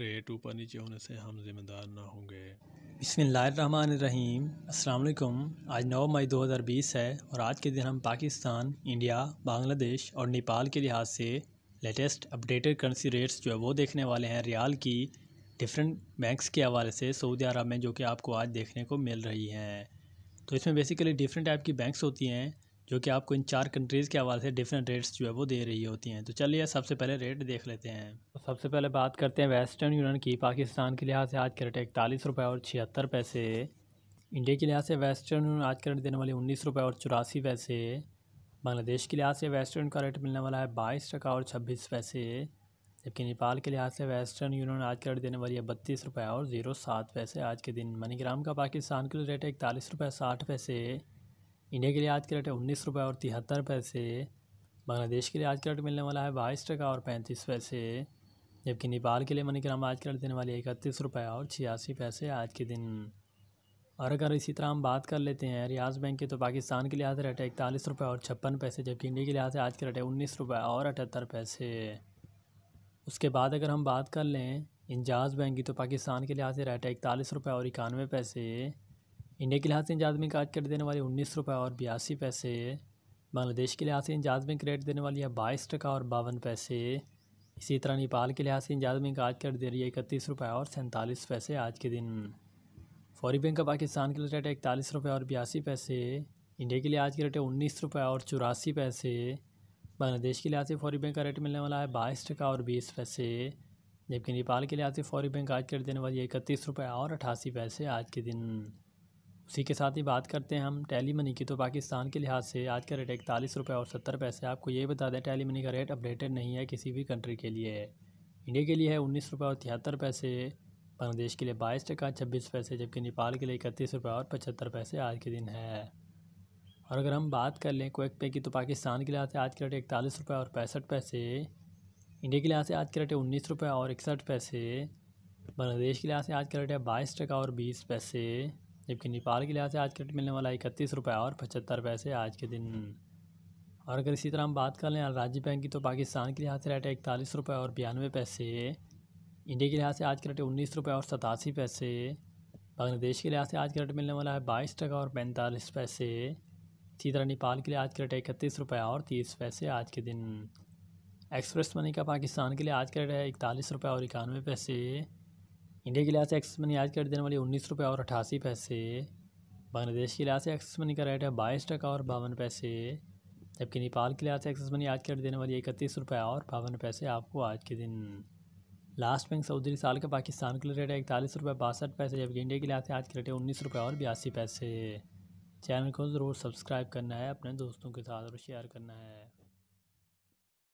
rate ऊपर नीचे होने से हम जिम्मेदार ना होंगे अस्सलाम वालेकुम आज 9 मई 2020 है और आज के दिन हम पाकिस्तान इंडिया बांग्लादेश और नेपाल के लिहाज से लेटेस्ट अपडेटेड करेंसी रेट्स जो है वो देखने वाले हैं रियाल की डिफरेंट बैंक्स के हवाले से सऊदी अरब में जो कि आपको आज देखने को मिल रही हैं तो इसमें बेसिकली डिफरेंट टाइप की बैंक्स होती हैं जो कि आपको इन चार कंट्रीज़ के हवाले से डिफरेंट रेट्स जो है वो दे रही होती हैं तो चलिए सबसे पहले रेट देख लेते हैं तो सबसे पहले बात करते हैं वेस्टर्न यूनियन की पाकिस्तान के लिहाज से आज के रेट इकतालीस रुपये और छिहत्तर पैसे इंडिया के लिहाज से वेस्टर्न यूनियन आज का रेट देने वाली उन्नीस रुपये और चौरासी पैसे बांग्लादेश के लिहाज से वेस्टर्न का रेट मिलने वाला है बाईस टका और छब्बीस पैसे जबकि नेपाल के लिहाज से वेस्टर्न यूनियन आज का रेट देने वाली है बत्तीस रुपये और ज़ीरो सात पैसे आज के दिन मनीग्राम का पाकिस्तान के लिए रेट है इकतालीस रुपये साठ पैसे इंडिया के लिए आज के रेट है उन्नीस रुपये और तिहत्तर पैसे बांग्लादेश के लिए आज के रेट मिलने वाला है बाईस टका और पैंतीस पैसे जबकि नेपाल के लिए मनी ग्राम आज के रेट देने वाली है इकतीस रुपये और छियासी पैसे आज के दिन और अगर इसी तरह हम बात कर लेते हैं रियाज बैंक की तो पाकिस्तान के लिहाज रेट है इकतालीस रुपये और छप्पन पैसे जबकि इंडिया के लिहाज से आज के रेट है उन्नीस रुपये और अठहत्तर पैसे उसके बाद अगर हम बात कर लें इंजाज बैंक की तो पाकिस्तान के लिहाज से रेट है इकतालीस रुपये और इक्यानवे पैसे इंडिया के लिहाज से इंजाज बैंक आज कट देने वाली उन्नीस रुपये और बयासी पैसे बांग्लादेश के लिहाज से इंजाज बैंक रेट देने वाली है बाईस टका और बावन पैसे इसी तरह नेपाल के लिहाज से इंजाज बैंक आज कट दे रही है इकतीस रुपये और सैंतालीस पैसे आज के दिन फौरी बैंक का पाकिस्तान के लिए रेट है इकतालीस रुपये और बयासी पैसे इंडिया के लिए आज के रेट है उन्नीस रुपये और चौरासी पैसे बांग्लादेश के लिहाज से फौरी बैंक का रेट मिलने वाला है बाईस टका और बीस पैसे जबकि नेपाल के लिहाज से फौरी बैंक आज रेट देने वाली है इकतीस रुपये और अठासी पैसे आज के दिन उसी के साथ ही बात करते हैं हम टैली मनी की तो पाकिस्तान के लिहाज से आज का रेट इकतालीस रुपये और सत्तर पैसे आपको ये बता दें टैली मनी का रेट अपडेटेड नहीं है किसी भी कंट्री के लिए इंडिया के लिए है उन्नीस रुपये और तिहत्तर पैसे बांग्लादेश के लिए बाईस टका छब्बीस पैसे जबकि नेपाल के लिए इकतीस रुपये और पचहत्तर पैसे आज के दिन है और अगर हम बात कर लें क्विक पे की तो पाकिस्तान के लिहाज से आज का रेट इकतालीस रुपये और पैंसठ पैसे इंडिया के लिहाज से आज के रेट उन्नीस रुपये और इकसठ पैसे बांग्लादेश के लिहाज से आज का रेट है बाईस टका और बीस पैसे जबकि नेपाल के लिहाज से आज का रेट मिलने वाला इकतीस रुपये और पचहत्तर पैसे आज के दिन और अगर इसी तरह हम बात कर लें राज्य बैंक की तो पाकिस्तान के लिहाज से रेट है इकतालीस रुपये और बयानवे पैसे इंडिया के लिहाज से आज के रेट उन्नीस रुपये और सतासी पैसे बांग्लादेश के लिहाज से आज का रेट मिलने वाला है बाईस टका और पैंतालीस पैसे इसी तरह नेपाल के लिए आज के रेट है इकतीस रुपये और तीस पैसे आज के दिन एक्सप्रेस मनी का पाकिस्तान के लिए आज का रेट है इकतालीस रुपये और इक्यानवे पैसे इंडिया के लिहाज से एक्सिस मनी आज का रेट देने वाली उन्नीस रुपये और अठासी पैसे बांग्लादेश के लिहाज से एक्सिस मनी का रेट है बाईस टका और बावन पैसे जबकि नेपाल के लिहाज से एक्सिस मनी आज का रेट देने वाली इकतीस रुपये और बावन पैसे आपको आज के दिन लास्ट बैंक सऊदी साल का पाकिस्तान के लिए रेट है इकतालीस रुपये बासठ पैसे जबकि इंडिया के लिहाज से आज के रेट है उन्नीस रुपये और बयासी पैसे चैनल को ज़रूर सब्सक्राइब करना है अपने दोस्तों के साथ और शेयर करना है